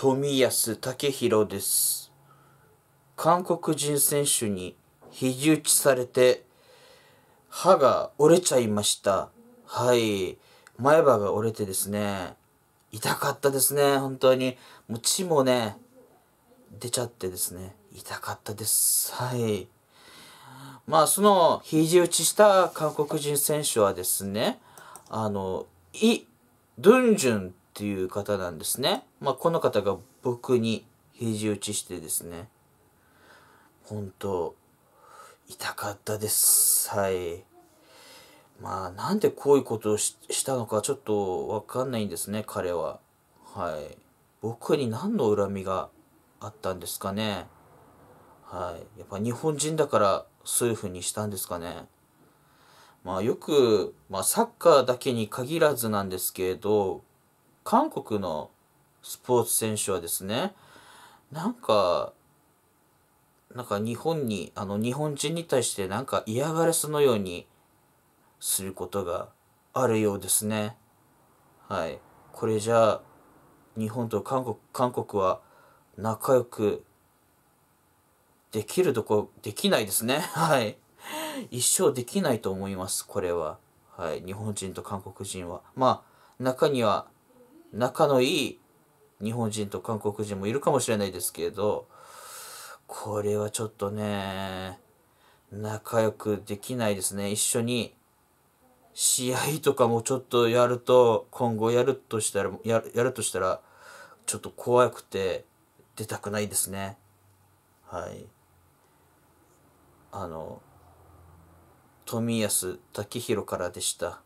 富安武弘です。韓国人選手にひじ打ちされて、歯が折れちゃいました。はい。前歯が折れてですね、痛かったですね、本当に。もう血もね、出ちゃってですね、痛かったです。はい。まあ、その、肘打ちした韓国人選手はですね、あの、イ・ドゥンジュンていう方なんですね。まあ、この方が僕に肘打ちしてですね。本当痛かったです。はい。まあ、なんでこういうことをしたのかちょっとわかんないんですね、彼は。はい。僕に何の恨みがあったんですかね。はい。やっぱ日本人だからそういうふうにしたんですかね。まあよく、まあサッカーだけに限らずなんですけれど、韓国のスポーツ選手はですね、なんか、なんか日本に、あの日本人に対してなんか嫌がらせのようにすることがあるようですね。はい。これじゃあ、日本と韓国、韓国は仲良くできるとこ、できないですね。はい。一生できないと思います、これは。はい。日本人と韓国人は。まあ、中には仲のいい日本人と韓国人もいるかもしれないですけれど、これはちょっとね、仲良くできないですね。一緒に試合とかもちょっとやると、今後やるとしたら、ややるとしたら、ちょっと怖くて出たくないですね。はい。あの、富安武弘からでした。